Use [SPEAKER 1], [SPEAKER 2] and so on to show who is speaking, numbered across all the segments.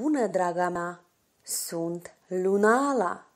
[SPEAKER 1] bună, draga mea! Sunt Lunala!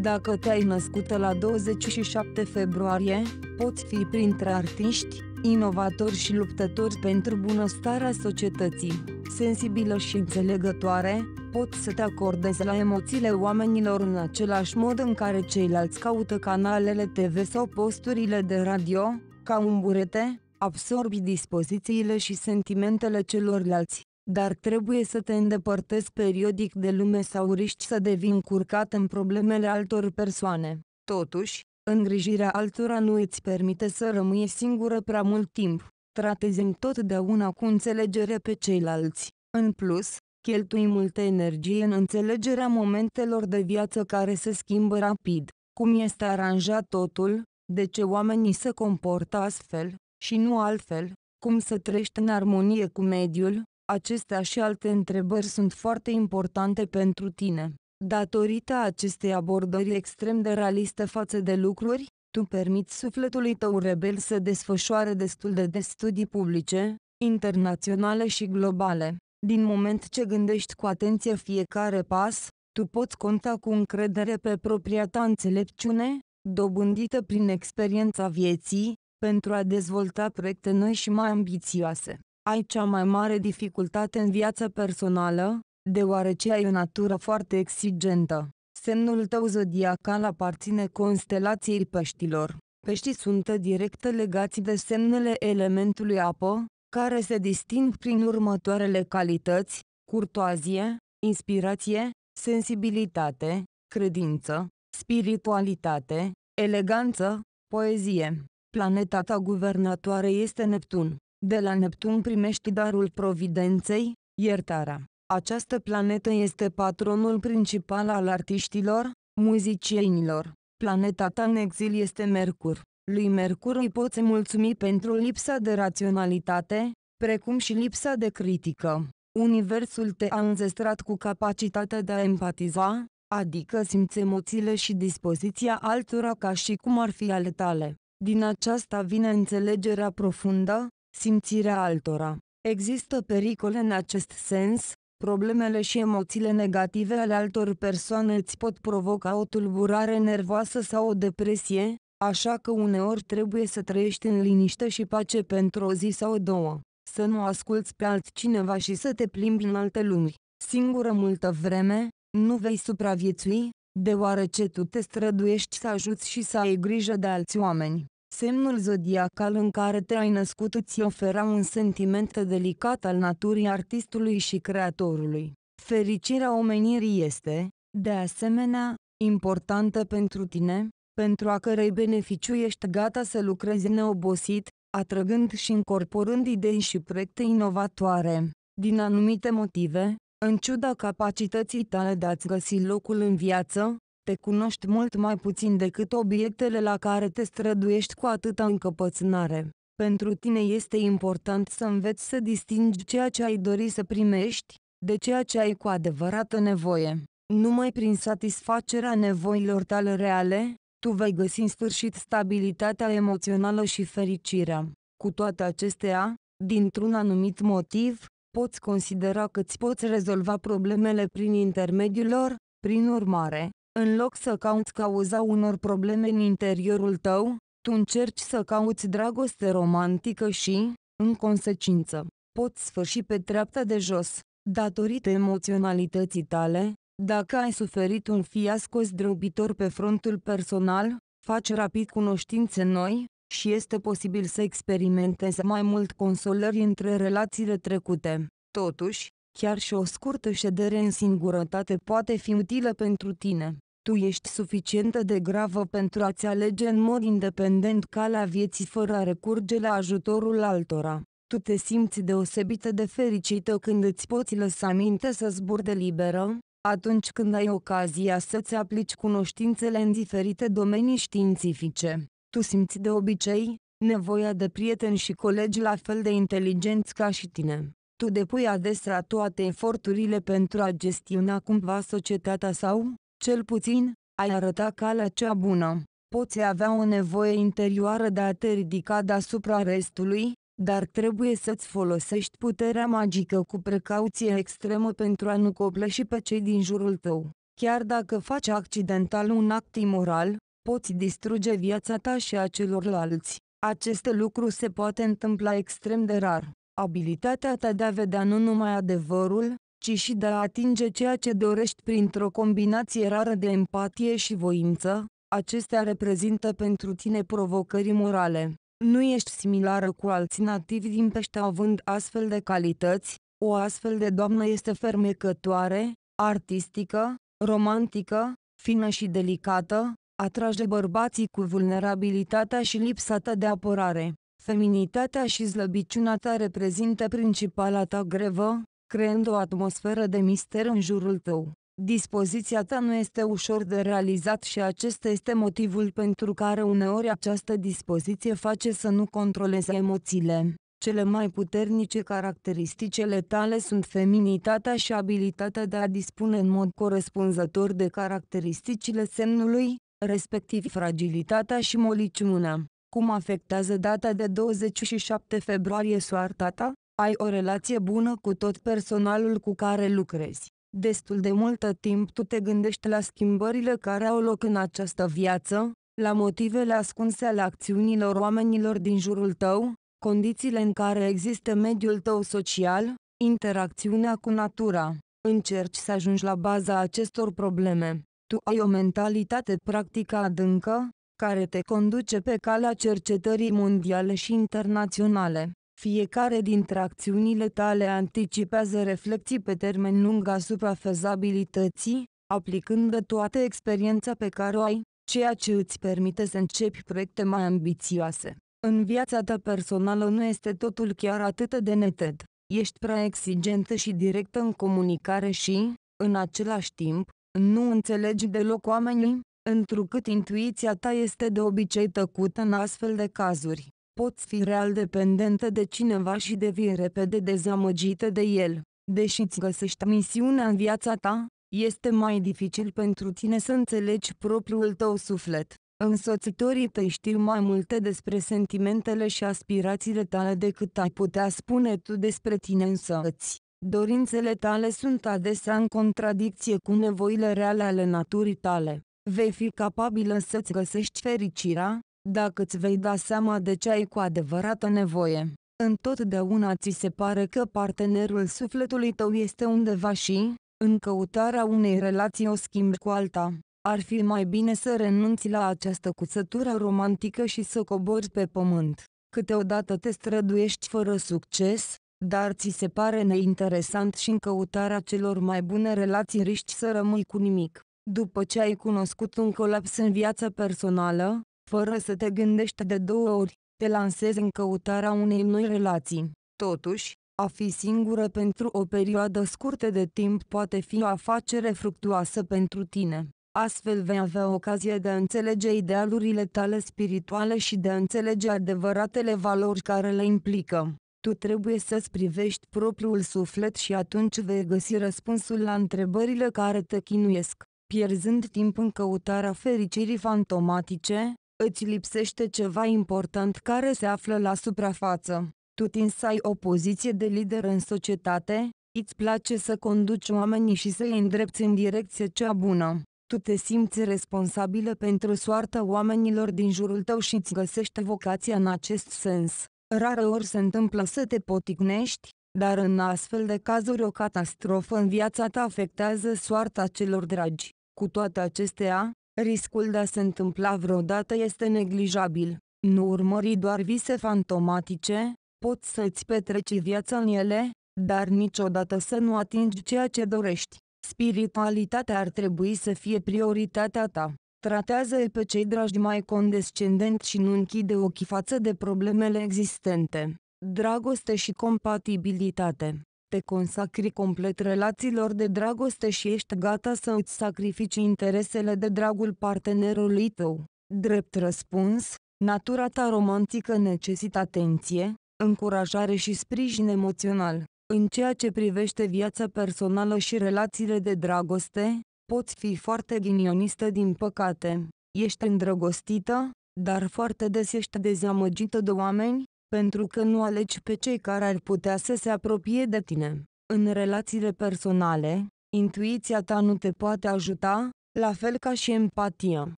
[SPEAKER 1] Dacă te-ai născut la 27 februarie, poți fi printre artiști, inovatori și luptători pentru bunăstarea societății. Sensibilă și înțelegătoare, poți să te acordezi la emoțiile oamenilor în același mod în care ceilalți caută canalele TV sau posturile de radio, ca un burete, absorbi dispozițiile și sentimentele celorlalți dar trebuie să te îndepărtezi periodic de lume sau riști să devii încurcat în problemele altor persoane. Totuși, îngrijirea altora nu îți permite să rămâi singură prea mult timp. Tratezi întotdeauna cu înțelegere pe ceilalți. În plus, cheltui multă energie în înțelegerea momentelor de viață care se schimbă rapid, cum este aranjat totul, de ce oamenii se comportă astfel, și nu altfel, cum să trăiești în armonie cu mediul, Acestea și alte întrebări sunt foarte importante pentru tine. Datorită acestei abordări extrem de realiste față de lucruri, tu permiți sufletului tău rebel să desfășoare destul de des studii publice, internaționale și globale. Din moment ce gândești cu atenție fiecare pas, tu poți conta cu încredere pe propria ta înțelepciune, dobândită prin experiența vieții, pentru a dezvolta proiecte noi și mai ambițioase ai cea mai mare dificultate în viața personală, deoarece ai o natură foarte exigentă. Semnul tău zodiacal aparține constelației peștilor. Peștii sunt direct legați de semnele elementului apă, care se disting prin următoarele calități, curtoazie, inspirație, sensibilitate, credință, spiritualitate, eleganță, poezie. Planeta ta guvernatoare este Neptun. De la Neptun primești darul providenței, iertarea. Această planetă este patronul principal al artiștilor, muzicienilor. Planeta ta în exil este Mercur. Lui Mercur îi poți mulțumi pentru lipsa de raționalitate, precum și lipsa de critică. Universul te-a înzestrat cu capacitatea de a empatiza, adică simți emoțiile și dispoziția altora ca și cum ar fi ale tale. Din aceasta vine înțelegerea profundă, simțirea altora. Există pericole în acest sens, problemele și emoțiile negative ale altor persoane îți pot provoca o tulburare nervoasă sau o depresie, așa că uneori trebuie să trăiești în liniște și pace pentru o zi sau două, să nu asculți pe altcineva și să te plimbi în alte lumi. Singură multă vreme, nu vei supraviețui, deoarece tu te străduiești să ajuți și să ai grijă de alți oameni. Semnul zodiacal în care te-ai născut îți ofera un sentiment delicat al naturii artistului și creatorului. Fericirea omenirii este, de asemenea, importantă pentru tine, pentru a cărei beneficiu ești gata să lucrezi neobosit, atrăgând și incorporând idei și proiecte inovatoare. Din anumite motive, în ciuda capacității tale de a-ți găsi locul în viață, te cunoști mult mai puțin decât obiectele la care te străduiești cu atâta încăpățânare. Pentru tine este important să înveți să distingi ceea ce ai dori să primești, de ceea ce ai cu adevărată nevoie. Numai prin satisfacerea nevoilor tale reale, tu vei găsi în sfârșit stabilitatea emoțională și fericirea. Cu toate acestea, dintr-un anumit motiv, poți considera că îți poți rezolva problemele prin intermediul lor, prin urmare, în loc să cauți cauza unor probleme în interiorul tău, tu încerci să cauți dragoste romantică și, în consecință, poți sfârși pe treapta de jos. Datorită emoționalității tale, dacă ai suferit un fiasco zdrobitor pe frontul personal, faci rapid cunoștințe noi și este posibil să experimentezi mai mult consolări între relațiile trecute. Totuși, chiar și o scurtă ședere în singurătate poate fi utilă pentru tine tu ești suficient de gravă pentru a-ți alege în mod independent calea vieții fără a recurge la ajutorul altora. Tu te simți deosebită de fericită când îți poți lăsa minte să zburi de liberă, atunci când ai ocazia să-ți aplici cunoștințele în diferite domenii științifice. Tu simți de obicei nevoia de prieteni și colegi la fel de inteligenți ca și tine. Tu depui adesea toate eforturile pentru a gestiona cumva societatea sau, cel puțin, ai arăta calea cea bună. Poți avea o nevoie interioară de a te ridica deasupra restului, dar trebuie să-ți folosești puterea magică cu precauție extremă pentru a nu copleși pe cei din jurul tău. Chiar dacă faci accidental un act imoral, poți distruge viața ta și a celorlalți. Acest lucru se poate întâmpla extrem de rar. Abilitatea ta de a vedea nu numai adevărul, ci și de a atinge ceea ce dorești printr-o combinație rară de empatie și voință, acestea reprezintă pentru tine provocări morale. Nu ești similară cu alții nativi din pește având astfel de calități, o astfel de doamnă este fermecătoare, artistică, romantică, fină și delicată, atrage bărbații cu vulnerabilitatea și lipsa ta de apărare. Feminitatea și slăbiciunea ta reprezintă principala ta grevă, creând o atmosferă de mister în jurul tău. Dispoziția ta nu este ușor de realizat și acesta este motivul pentru care uneori această dispoziție face să nu controleze emoțiile. Cele mai puternice caracteristicele tale sunt feminitatea și abilitatea de a dispune în mod corespunzător de caracteristicile semnului, respectiv fragilitatea și moliciunea. Cum afectează data de 27 februarie soarta ta? ai o relație bună cu tot personalul cu care lucrezi. Destul de multă timp tu te gândești la schimbările care au loc în această viață, la motivele ascunse ale acțiunilor oamenilor din jurul tău, condițiile în care există mediul tău social, interacțiunea cu natura. Încerci să ajungi la baza acestor probleme. Tu ai o mentalitate practică adâncă, care te conduce pe calea cercetării mondiale și internaționale. Fiecare dintre acțiunile tale anticipează reflexii pe termen lung asupra fezabilității, aplicând toată experiența pe care o ai, ceea ce îți permite să începi proiecte mai ambițioase. În viața ta personală nu este totul chiar atât de neted. Ești prea exigentă și directă în comunicare și, în același timp, nu înțelegi deloc oamenii, întrucât intuiția ta este de obicei tăcută în astfel de cazuri poți fi real dependentă de cineva și devii repede dezamăgită de el. Deși îți găsești misiunea în viața ta, este mai dificil pentru tine să înțelegi propriul tău suflet. Însoțitorii tăi știu mai multe despre sentimentele și aspirațiile tale decât ai putea spune tu despre tine însăți. Dorințele tale sunt adesea în contradicție cu nevoile reale ale naturii tale. Vei fi capabilă să-ți găsești fericirea, dacă îți vei da seama de ce ai cu adevărată nevoie. Întotdeauna ți se pare că partenerul sufletului tău este undeva și, în căutarea unei relații o schimbi cu alta. Ar fi mai bine să renunți la această cuțătură romantică și să cobori pe pământ. Câteodată te străduiești fără succes, dar ți se pare neinteresant și în căutarea celor mai bune relații riști să rămâi cu nimic. După ce ai cunoscut un colaps în viața personală, fără să te gândești de două ori, te lansezi în căutarea unei noi relații. Totuși, a fi singură pentru o perioadă scurtă de timp poate fi o afacere fructuoasă pentru tine. Astfel vei avea ocazie de a înțelege idealurile tale spirituale și de a înțelege adevăratele valori care le implică. Tu trebuie să-ți privești propriul suflet și atunci vei găsi răspunsul la întrebările care te chinuiesc. Pierzând timp în căutarea fericirii fantomatice, Îți lipsește ceva important care se află la suprafață. Tu tinzi să ai o poziție de lider în societate, îți place să conduci oamenii și să-i îndrepți în direcție cea bună. Tu te simți responsabilă pentru soarta oamenilor din jurul tău și îți găsești vocația în acest sens. Rare ori se întâmplă să te poticnești, dar în astfel de cazuri o catastrofă în viața ta afectează soarta celor dragi. Cu toate acestea, Riscul de a se întâmpla vreodată este neglijabil. Nu urmări doar vise fantomatice, poți să-ți petreci viața în ele, dar niciodată să nu atingi ceea ce dorești. Spiritualitatea ar trebui să fie prioritatea ta. Tratează-i pe cei dragi mai condescendent și nu închide ochii față de problemele existente. Dragoste și compatibilitate te consacri complet relațiilor de dragoste și ești gata să îți sacrifici interesele de dragul partenerului tău. Drept răspuns, natura ta romantică necesită atenție, încurajare și sprijin emoțional. În ceea ce privește viața personală și relațiile de dragoste, poți fi foarte ghinionistă din păcate. Ești îndrăgostită, dar foarte des ești dezamăgită de oameni, pentru că nu alegi pe cei care ar putea să se apropie de tine. În relațiile personale, intuiția ta nu te poate ajuta, la fel ca și empatia.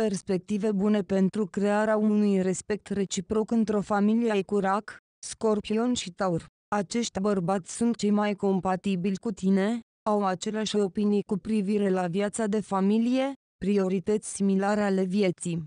[SPEAKER 1] Perspective bune pentru crearea unui respect reciproc într-o familie ai curac, scorpion și taur. Acești bărbați sunt cei mai compatibili cu tine, au aceleași opinii cu privire la viața de familie, priorități similare ale vieții.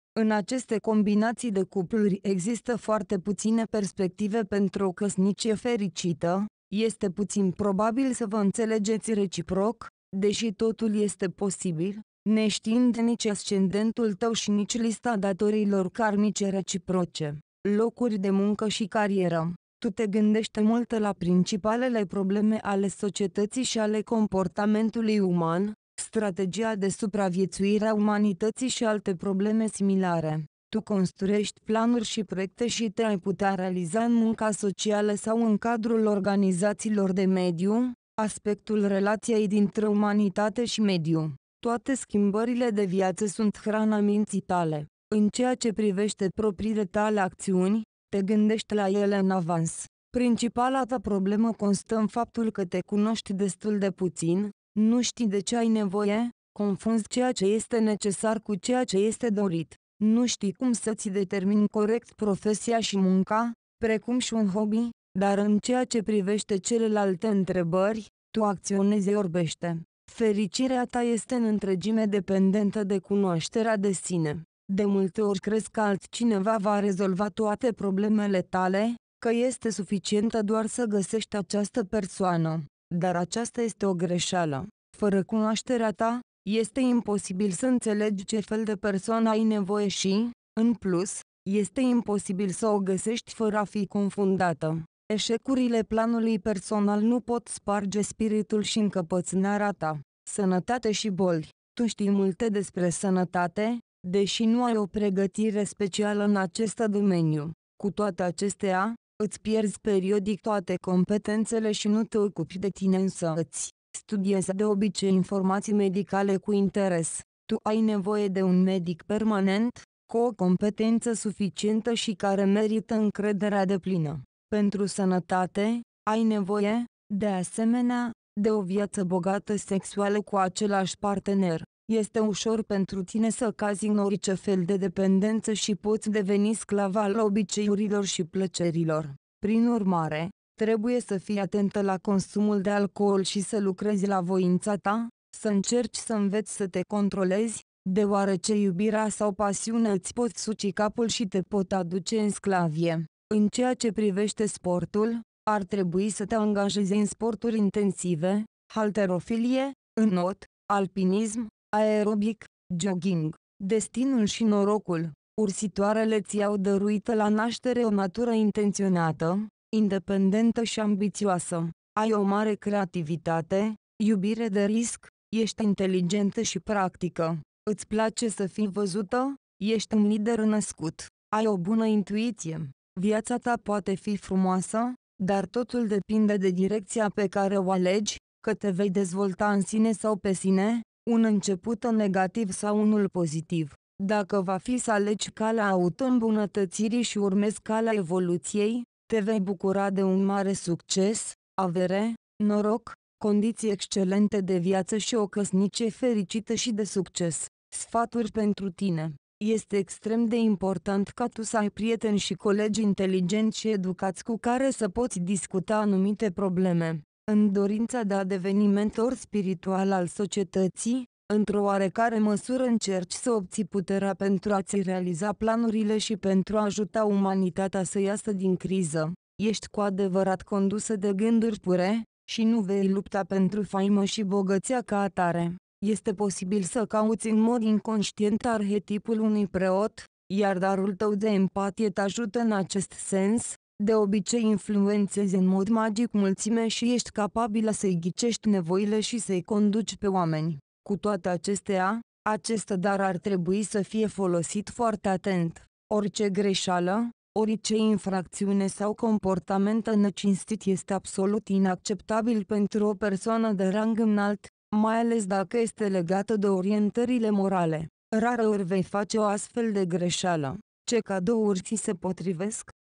[SPEAKER 1] în aceste combinații de cupluri există foarte puține perspective pentru o căsnicie fericită, este puțin probabil să vă înțelegeți reciproc, deși totul este posibil, neștiind nici ascendentul tău și nici lista datorilor karmice reciproce, locuri de muncă și carieră. Tu te gândești mult la principalele probleme ale societății și ale comportamentului uman, strategia de supraviețuire a umanității și alte probleme similare. Tu construiești planuri și proiecte și te-ai putea realiza în munca socială sau în cadrul organizațiilor de mediu, aspectul relației dintre umanitate și mediu. Toate schimbările de viață sunt hrana minții tale. În ceea ce privește propriile tale acțiuni, te gândești la ele în avans. Principala ta problemă constă în faptul că te cunoști destul de puțin, nu știi de ce ai nevoie, confunzi ceea ce este necesar cu ceea ce este dorit. Nu știi cum să-ți determini corect profesia și munca, precum și un hobby, dar în ceea ce privește celelalte întrebări, tu acționezi orbește. Fericirea ta este în întregime dependentă de cunoașterea de sine. De multe ori crezi că altcineva va rezolva toate problemele tale, că este suficientă doar să găsești această persoană dar aceasta este o greșeală. Fără cunoașterea ta, este imposibil să înțelegi ce fel de persoană ai nevoie și, în plus, este imposibil să o găsești fără a fi confundată. Eșecurile planului personal nu pot sparge spiritul și încăpățânarea ta. Sănătate și boli. Tu știi multe despre sănătate, deși nu ai o pregătire specială în acest domeniu. Cu toate acestea, Îți pierzi periodic toate competențele și nu te ocupi de tine îți Studiezi de obicei informații medicale cu interes. Tu ai nevoie de un medic permanent, cu o competență suficientă și care merită încrederea de plină. Pentru sănătate, ai nevoie, de asemenea, de o viață bogată sexuală cu același partener. Este ușor pentru tine să cazi în orice fel de dependență și poți deveni sclav al obiceiurilor și plăcerilor. Prin urmare, trebuie să fii atentă la consumul de alcool și să lucrezi la voința ta, să încerci să înveți să te controlezi, deoarece iubirea sau pasiunea îți pot suci capul și te pot aduce în sclavie. În ceea ce privește sportul, ar trebui să te angajezi în sporturi intensive, halterofilie, înot, alpinism, aerobic, jogging, destinul și norocul. Ursitoarele ți-au dăruit la naștere o natură intenționată, independentă și ambițioasă. Ai o mare creativitate, iubire de risc, ești inteligentă și practică. Îți place să fii văzută, ești un lider născut. Ai o bună intuiție. Viața ta poate fi frumoasă, dar totul depinde de direcția pe care o alegi, că te vei dezvolta în sine sau pe sine, un început în negativ sau unul pozitiv. Dacă va fi să alegi calea auto-îmbunătățirii și urmezi calea evoluției, te vei bucura de un mare succes, avere, noroc, condiții excelente de viață și o căsnicie fericită și de succes. Sfaturi pentru tine este extrem de important ca tu să ai prieteni și colegi inteligenți și educați cu care să poți discuta anumite probleme în dorința de a deveni mentor spiritual al societății, într-o oarecare măsură încerci să obții puterea pentru a-ți realiza planurile și pentru a ajuta umanitatea să iasă din criză. Ești cu adevărat condusă de gânduri pure și nu vei lupta pentru faimă și bogăția ca atare. Este posibil să cauți în mod inconștient arhetipul unui preot, iar darul tău de empatie te ajută în acest sens, de obicei influențezi în mod magic mulțime și ești capabilă să-i ghicești nevoile și să-i conduci pe oameni. Cu toate acestea, acest dar ar trebui să fie folosit foarte atent. Orice greșeală, orice infracțiune sau comportament necinstit este absolut inacceptabil pentru o persoană de rang înalt, mai ales dacă este legată de orientările morale. Rară ori vei face o astfel de greșeală. Ce cadouri ți se potrivesc?